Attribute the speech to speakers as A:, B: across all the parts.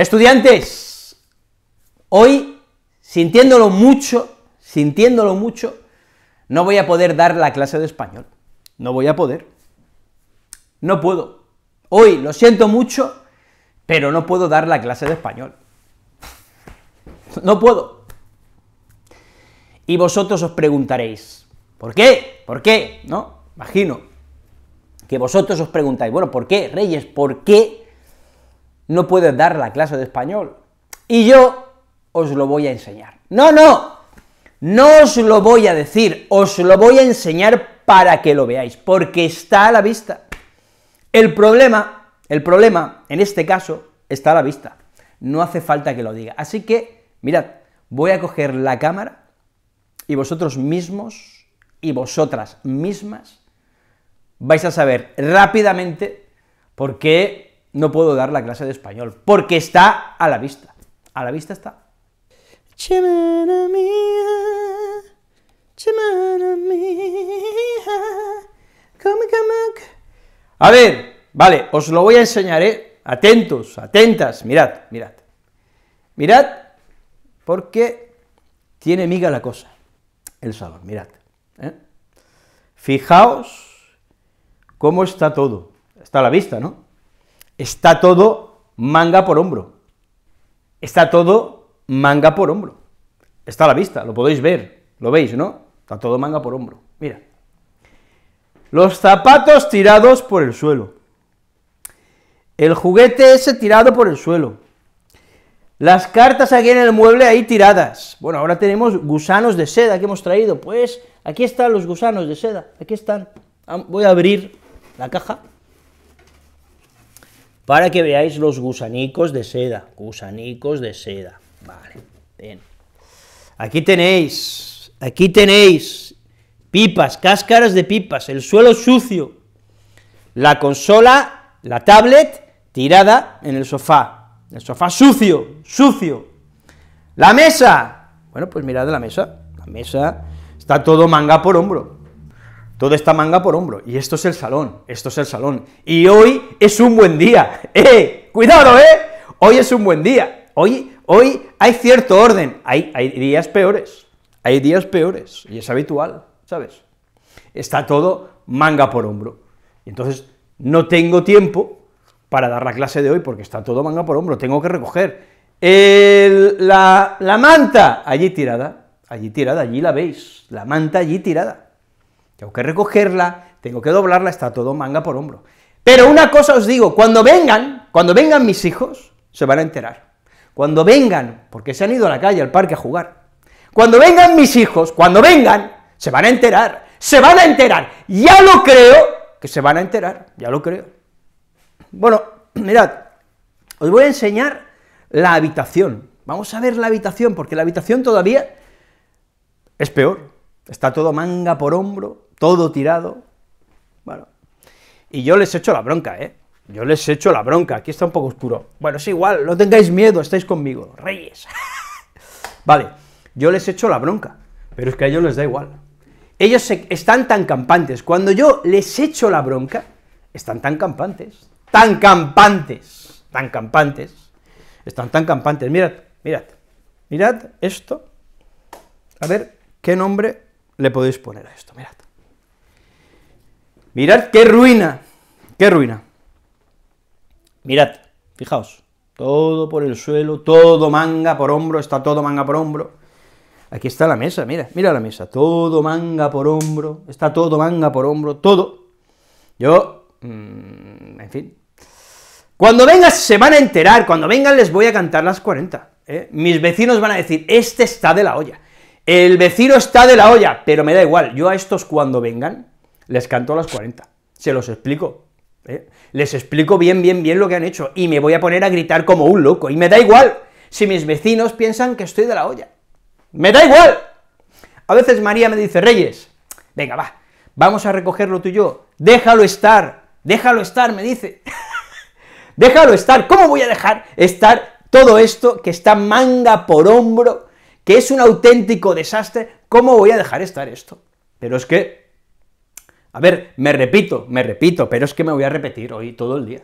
A: Estudiantes, hoy, sintiéndolo mucho, sintiéndolo mucho, no voy a poder dar la clase de español. No voy a poder. No puedo. Hoy lo siento mucho, pero no puedo dar la clase de español. No puedo. Y vosotros os preguntaréis, ¿por qué? ¿Por qué? ¿No? Imagino que vosotros os preguntáis, bueno, ¿por qué, Reyes? ¿Por qué no puedes dar la clase de español. Y yo os lo voy a enseñar. No, no, no os lo voy a decir, os lo voy a enseñar para que lo veáis, porque está a la vista. El problema, el problema, en este caso, está a la vista. No hace falta que lo diga. Así que, mirad, voy a coger la cámara y vosotros mismos y vosotras mismas vais a saber rápidamente por qué no puedo dar la clase de español, porque está a la vista. A la vista está. A ver, vale, os lo voy a enseñar, ¿eh? Atentos, atentas, mirad, mirad. Mirad, porque tiene miga la cosa, el salón, mirad. Eh. Fijaos cómo está todo. Está a la vista, ¿no? Está todo manga por hombro. Está todo manga por hombro. Está a la vista, lo podéis ver, lo veis, ¿no? Está todo manga por hombro. Mira. Los zapatos tirados por el suelo. El juguete ese tirado por el suelo. Las cartas aquí en el mueble ahí tiradas. Bueno, ahora tenemos gusanos de seda que hemos traído. Pues aquí están los gusanos de seda. Aquí están. Voy a abrir la caja para que veáis los gusanicos de seda, gusanicos de seda, vale, bien. Aquí tenéis, aquí tenéis pipas, cáscaras de pipas, el suelo sucio, la consola, la tablet tirada en el sofá, el sofá sucio, sucio, la mesa, bueno, pues mirad la mesa, la mesa está todo manga por hombro, todo está manga por hombro. Y esto es el salón, esto es el salón. Y hoy es un buen día. ¡Eh! ¡Cuidado, eh! Hoy es un buen día. Hoy, hoy hay cierto orden. Hay, hay días peores. Hay días peores. Y es habitual, ¿sabes? Está todo manga por hombro. Y entonces no tengo tiempo para dar la clase de hoy porque está todo manga por hombro. Tengo que recoger. la manta allí tirada. Allí tirada, allí la veis. La manta allí tirada tengo que recogerla, tengo que doblarla, está todo manga por hombro. Pero una cosa os digo, cuando vengan, cuando vengan mis hijos, se van a enterar. Cuando vengan, porque se han ido a la calle, al parque a jugar. Cuando vengan mis hijos, cuando vengan, se van a enterar, se van a enterar. Ya lo creo que se van a enterar, ya lo creo. Bueno, mirad, os voy a enseñar la habitación. Vamos a ver la habitación, porque la habitación todavía es peor. Está todo manga por hombro, todo tirado. Bueno, y yo les echo la bronca, ¿eh? Yo les echo la bronca, aquí está un poco oscuro. Bueno, es igual, no tengáis miedo, estáis conmigo, reyes. vale, yo les echo la bronca, pero es que a ellos les da igual. Ellos están tan campantes, cuando yo les echo la bronca, están tan campantes, tan campantes, tan campantes, están tan campantes, mirad, mirad, mirad esto, a ver qué nombre le podéis poner a esto, mirad. Mirad qué ruina. Qué ruina. Mirad, fijaos. Todo por el suelo, todo manga por hombro, está todo manga por hombro. Aquí está la mesa, mira, mira la mesa. Todo manga por hombro, está todo manga por hombro, todo. Yo, mm, en fin. Cuando vengan se van a enterar, cuando vengan les voy a cantar las 40. ¿eh? Mis vecinos van a decir, este está de la olla. El vecino está de la olla, pero me da igual, yo a estos cuando vengan, les canto a las 40. Se los explico. ¿eh? Les explico bien, bien, bien lo que han hecho. Y me voy a poner a gritar como un loco. Y me da igual si mis vecinos piensan que estoy de la olla. ¡Me da igual! A veces María me dice, Reyes, venga, va, vamos a recogerlo tú y yo. Déjalo estar, déjalo estar, me dice. déjalo estar. ¿Cómo voy a dejar estar todo esto que está manga por hombro, que es un auténtico desastre? ¿Cómo voy a dejar estar esto? Pero es que a ver, me repito, me repito, pero es que me voy a repetir hoy todo el día.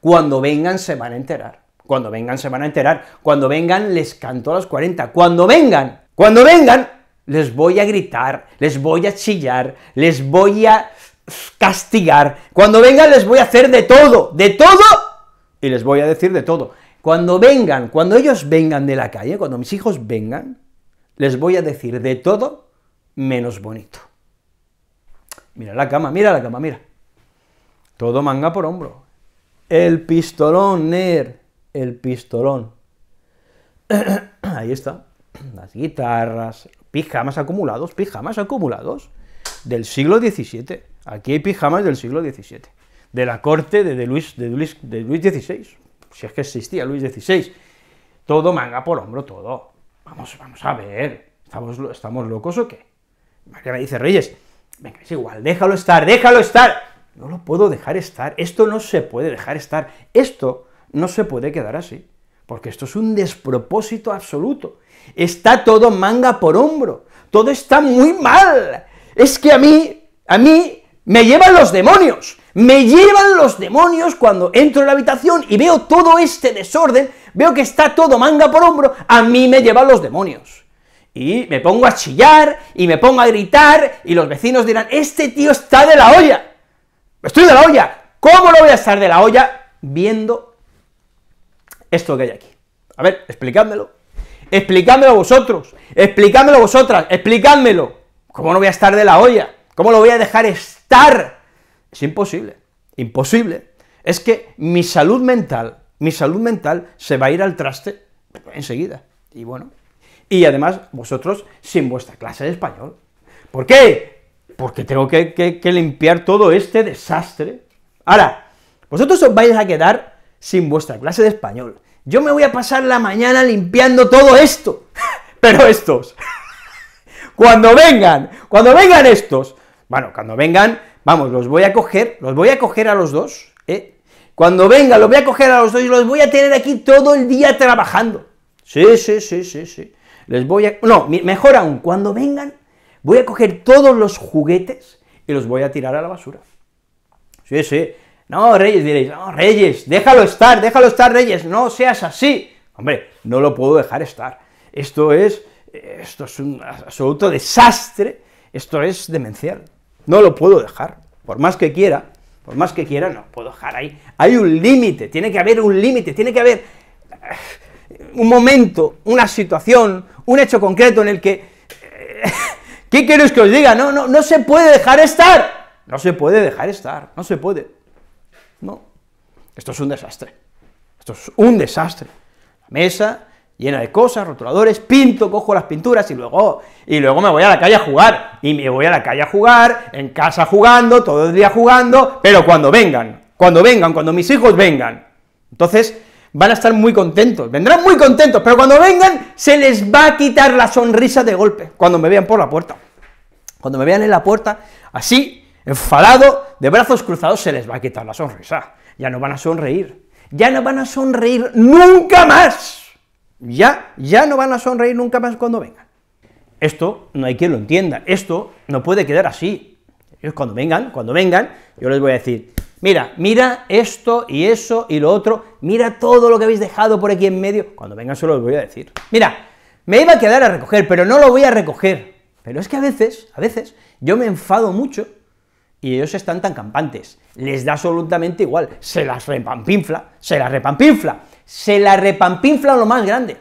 A: Cuando vengan se van a enterar. Cuando vengan se van a enterar. Cuando vengan les canto a las 40. Cuando vengan, cuando vengan, les voy a gritar, les voy a chillar, les voy a castigar. Cuando vengan les voy a hacer de todo, de todo, y les voy a decir de todo. Cuando vengan, cuando ellos vengan de la calle, cuando mis hijos vengan, les voy a decir de todo menos bonito. Mira la cama, mira la cama, mira. Todo manga por hombro. El pistolón, Ner. El pistolón. Ahí está. Las guitarras, pijamas acumulados, pijamas acumulados del siglo XVII. Aquí hay pijamas del siglo XVII. De la corte de, Luis, de, de XVI. Si es que existía Luis XVI. Todo manga por hombro, todo. Vamos, vamos a ver. ¿Estamos, estamos locos o qué? ¿qué me dice, Reyes, Venga, es igual, déjalo estar, déjalo estar. No lo puedo dejar estar, esto no se puede dejar estar, esto no se puede quedar así, porque esto es un despropósito absoluto. Está todo manga por hombro, todo está muy mal. Es que a mí, a mí me llevan los demonios, me llevan los demonios cuando entro en la habitación y veo todo este desorden, veo que está todo manga por hombro, a mí me llevan los demonios. Y me pongo a chillar, y me pongo a gritar, y los vecinos dirán, este tío está de la olla. Estoy de la olla. ¿Cómo no voy a estar de la olla viendo esto que hay aquí? A ver, explicádmelo. Explicádmelo vosotros, explicádmelo vosotras, explicádmelo. ¿Cómo no voy a estar de la olla? ¿Cómo lo voy a dejar estar? Es imposible, imposible. Es que mi salud mental, mi salud mental se va a ir al traste enseguida. Y bueno, y además vosotros sin vuestra clase de español. ¿Por qué? Porque tengo que, limpiar todo este desastre. Ahora, vosotros os vais a quedar sin vuestra clase de español. Yo me voy a pasar la mañana limpiando todo esto, pero estos, cuando vengan, cuando vengan estos, bueno, cuando vengan, vamos, los voy a coger, los voy a coger a los dos, ¿eh? Cuando vengan, los voy a coger a los dos y los voy a tener aquí todo el día trabajando. Sí, sí, sí, sí, sí. Les voy a... No, mejor aún, cuando vengan, voy a coger todos los juguetes y los voy a tirar a la basura. Sí, sí. No, Reyes, diréis, no, Reyes, déjalo estar, déjalo estar, Reyes, no seas así. Hombre, no lo puedo dejar estar. Esto es, esto es un absoluto desastre, esto es demencial. No lo puedo dejar, por más que quiera, por más que quiera, no puedo dejar ahí. Hay un límite, tiene que haber un límite, tiene que haber un momento, una situación, un hecho concreto en el que... Eh, ¿Qué queréis que os diga? No, no, no se puede dejar estar. No se puede dejar estar, no se puede. No. Esto es un desastre. Esto es un desastre. La mesa llena de cosas, rotuladores, pinto, cojo las pinturas y luego, y luego me voy a la calle a jugar. Y me voy a la calle a jugar, en casa jugando, todo el día jugando, pero cuando vengan, cuando vengan, cuando mis hijos vengan. Entonces, van a estar muy contentos, vendrán muy contentos, pero cuando vengan se les va a quitar la sonrisa de golpe, cuando me vean por la puerta. Cuando me vean en la puerta, así, enfadado, de brazos cruzados, se les va a quitar la sonrisa. Ya no van a sonreír, ya no van a sonreír nunca más. Ya, ya no van a sonreír nunca más cuando vengan. Esto no hay quien lo entienda, esto no puede quedar así. cuando vengan, cuando vengan, yo les voy a decir, Mira, mira esto y eso y lo otro, mira todo lo que habéis dejado por aquí en medio. Cuando vengan solo os voy a decir. Mira, me iba a quedar a recoger, pero no lo voy a recoger. Pero es que a veces, a veces, yo me enfado mucho y ellos están tan campantes. Les da absolutamente igual. Se las repampinfla, se las repampinfla, se las repampinfla lo más grande.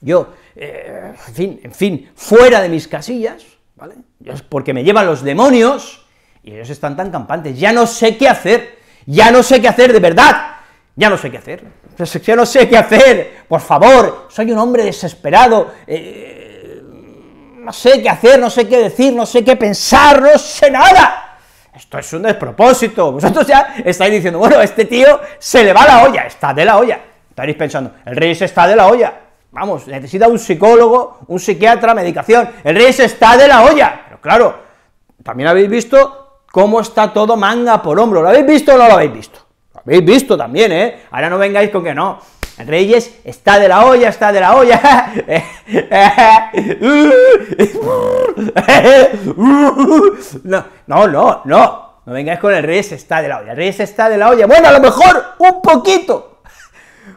A: Yo, eh, en fin, en fin, fuera de mis casillas, ¿vale? porque me llevan los demonios y ellos están tan campantes, ya no sé qué hacer, ya no sé qué hacer, de verdad, ya no sé qué hacer, ya no sé qué hacer, por favor, soy un hombre desesperado, eh, no sé qué hacer, no sé qué decir, no sé qué pensar, no sé nada. Esto es un despropósito. Vosotros ya estáis diciendo, bueno, este tío se le va la olla, está de la olla. Estaréis pensando, el rey se está de la olla. Vamos, necesita un psicólogo, un psiquiatra, medicación. El rey se está de la olla. Pero claro, también habéis visto cómo está todo manga por hombro. ¿Lo habéis visto o no lo habéis visto? Lo habéis visto también, ¿eh? Ahora no vengáis con que no. Reyes está de la olla, está de la olla. no, no, no, no. No vengáis con el Reyes está de la olla. El Reyes está de la olla. Bueno, a lo mejor un poquito.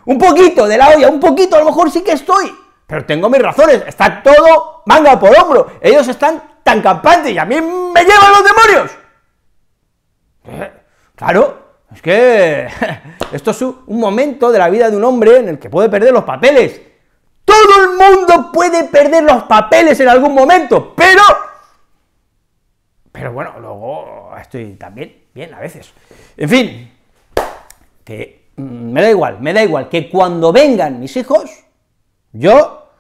A: Un poquito de la olla, un poquito, a lo mejor sí que estoy. Pero tengo mis razones. Está todo manga por hombro. Ellos están tan campantes y a mí me llevan los demonios. Claro, es que esto es un momento de la vida de un hombre en el que puede perder los papeles. Todo el mundo puede perder los papeles en algún momento, pero... Pero bueno, luego estoy también bien a veces. En fin, que mm, me da igual, me da igual, que cuando vengan mis hijos, yo...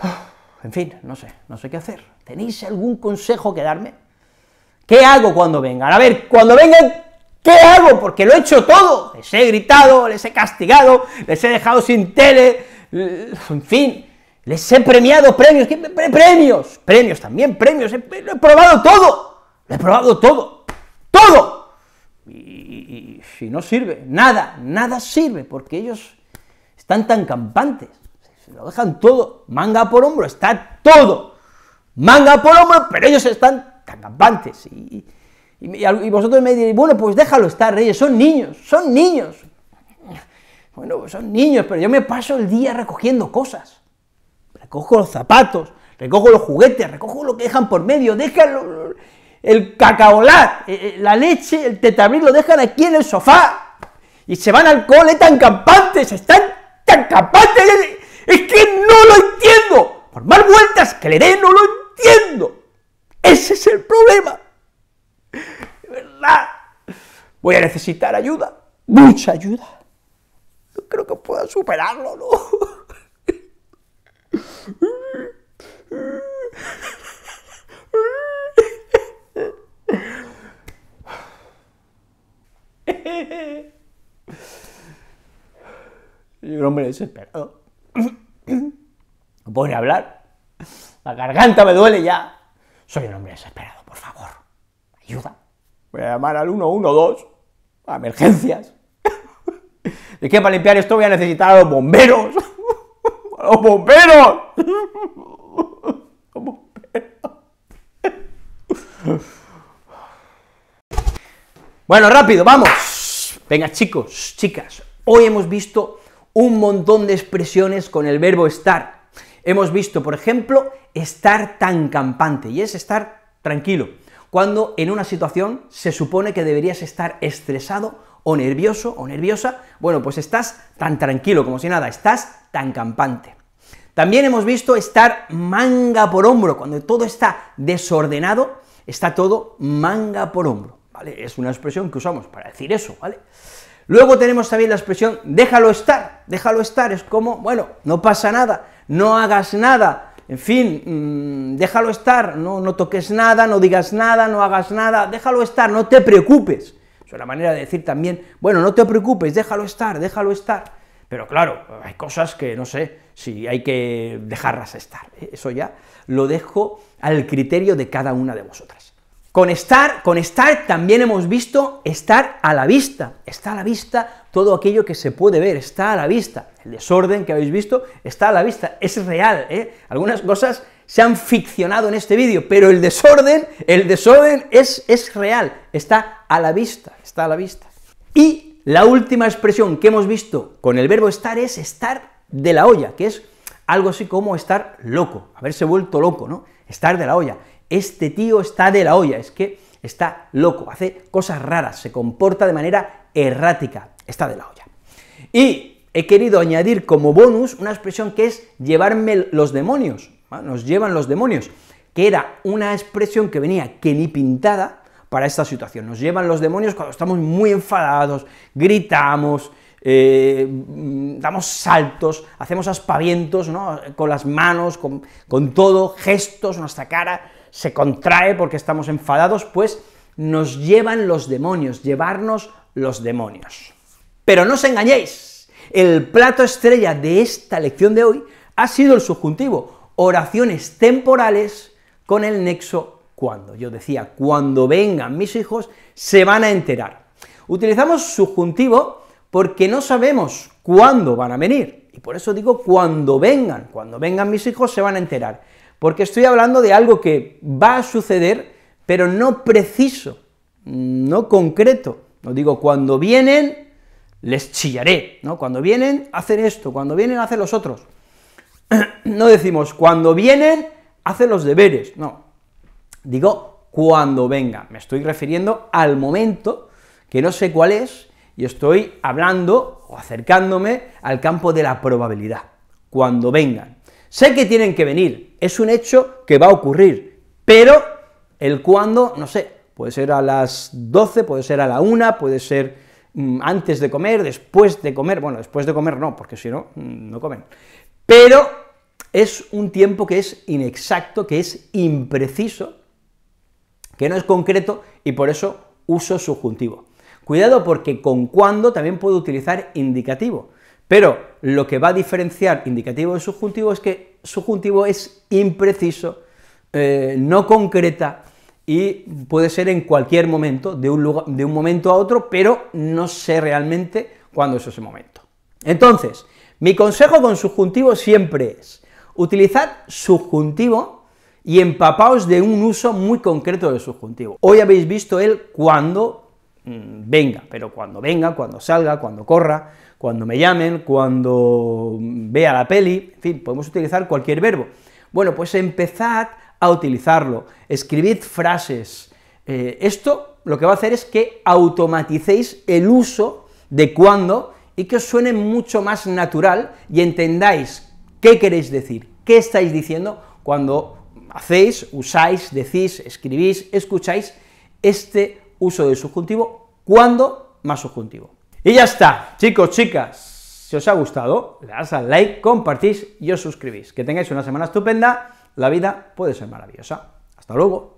A: En fin, no sé, no sé qué hacer. ¿Tenéis algún consejo que darme? ¿Qué hago cuando vengan? A ver, cuando vengan, ¿qué hago? Porque lo he hecho todo. Les he gritado, les he castigado, les he dejado sin tele, en fin, les he premiado premios, ¿qué, premios, premios también, premios, he, lo he probado todo, lo he probado todo, todo. Y, si no sirve, nada, nada sirve, porque ellos están tan campantes, se lo dejan todo, manga por hombro, está todo, manga por hombro, pero ellos están tan campantes. Y, vosotros me diréis, bueno, pues déjalo estar, Reyes, son niños, son niños. Bueno, pues son niños, pero yo me paso el día recogiendo cosas. Recojo los zapatos, recojo los juguetes, recojo lo que dejan por medio, déjalo, el cacaolat, eh, eh, la leche, el tetabril, lo dejan aquí en el sofá. Y se van al cole tan campantes, están tan campantes, es que no lo entiendo. Por más vueltas que le dé, no lo entiendo. Ese es el problema. De verdad. Voy a necesitar ayuda. Mucha ayuda. No creo que pueda superarlo, ¿no? Soy un hombre desesperado. No puedo ni hablar. La garganta me duele ya. Soy un hombre desesperado, por favor, ayuda. Voy a llamar al 112, a emergencias. ¿De que para limpiar esto voy a necesitar a los bomberos. ¡A los bomberos! los bomberos. bueno, rápido, vamos. Venga, chicos, chicas, hoy hemos visto un montón de expresiones con el verbo estar Hemos visto, por ejemplo, estar tan campante, y es estar tranquilo, cuando en una situación se supone que deberías estar estresado o nervioso o nerviosa, bueno, pues estás tan tranquilo como si nada, estás tan campante. También hemos visto estar manga por hombro, cuando todo está desordenado, está todo manga por hombro, ¿vale? Es una expresión que usamos para decir eso, ¿vale? Luego tenemos también la expresión déjalo estar, déjalo estar, es como, bueno, no pasa nada, no hagas nada, en fin, mm, déjalo estar, ¿no? toques nada, no digas nada, no hagas nada, déjalo estar, no te preocupes. Es una manera de decir también, bueno, no te preocupes, déjalo estar, déjalo estar. Pero claro, hay cosas que no sé si hay que dejarlas estar. Eso ya lo dejo al criterio de cada una de vosotras. Con estar, con estar también hemos visto estar a la vista. Está a la vista todo aquello que se puede ver, está a la vista. El desorden que habéis visto está a la vista, es real, ¿eh? Algunas cosas se han ficcionado en este vídeo, pero el desorden, el desorden es, es real, está a la vista, está a la vista. Y la última expresión que hemos visto con el verbo estar es estar de la olla, que es algo así como estar loco, haberse vuelto loco, ¿no? Estar de la olla este tío está de la olla, es que está loco, hace cosas raras, se comporta de manera errática, está de la olla. Y he querido añadir como bonus una expresión que es llevarme los demonios, nos llevan los demonios, que era una expresión que venía que ni pintada para esta situación. Nos llevan los demonios cuando estamos muy enfadados, gritamos, eh, damos saltos, hacemos aspavientos, Con las manos, con todo, gestos, nuestra cara, se contrae porque estamos enfadados, pues nos llevan los demonios, llevarnos los demonios. Pero no os engañéis, el plato estrella de esta lección de hoy ha sido el subjuntivo, oraciones temporales con el nexo cuando. Yo decía, cuando vengan mis hijos, se van a enterar. Utilizamos subjuntivo porque no sabemos cuándo van a venir, y por eso digo cuando vengan, cuando vengan mis hijos se van a enterar porque estoy hablando de algo que va a suceder, pero no preciso, no concreto. No digo, cuando vienen, les chillaré, ¿no? Cuando vienen, hacen esto, cuando vienen, hacen los otros. no decimos, cuando vienen, hacen los deberes, no. Digo, cuando venga. Me estoy refiriendo al momento, que no sé cuál es, y estoy hablando o acercándome al campo de la probabilidad, cuando vengan. Sé que tienen que venir, es un hecho que va a ocurrir, pero el cuándo, no sé, puede ser a las 12, puede ser a la 1, puede ser mm, antes de comer, después de comer, bueno, después de comer no, porque si no, mm, no comen. Pero es un tiempo que es inexacto, que es impreciso, que no es concreto y por eso uso subjuntivo. Cuidado porque con cuándo también puedo utilizar indicativo. Pero lo que va a diferenciar indicativo de subjuntivo es que subjuntivo es impreciso, eh, no concreta y puede ser en cualquier momento, de un, momento a otro, pero no sé realmente cuándo es ese momento. Entonces, mi consejo con subjuntivo siempre es utilizar subjuntivo y empapaos de un uso muy concreto del subjuntivo. Hoy habéis visto el cuando mm, venga, pero cuando venga, cuando salga, cuando corra, cuando me llamen, cuando vea la peli, en fin, podemos utilizar cualquier verbo. Bueno, pues empezad a utilizarlo, escribid frases. Eh, esto lo que va a hacer es que automaticéis el uso de cuando y que os suene mucho más natural y entendáis qué queréis decir, qué estáis diciendo cuando hacéis, usáis, decís, escribís, escucháis este uso del subjuntivo, cuando más subjuntivo. Y ya está, chicos, chicas. Si os ha gustado, le das al like, compartís y os suscribís. Que tengáis una semana estupenda, la vida puede ser maravillosa. Hasta luego.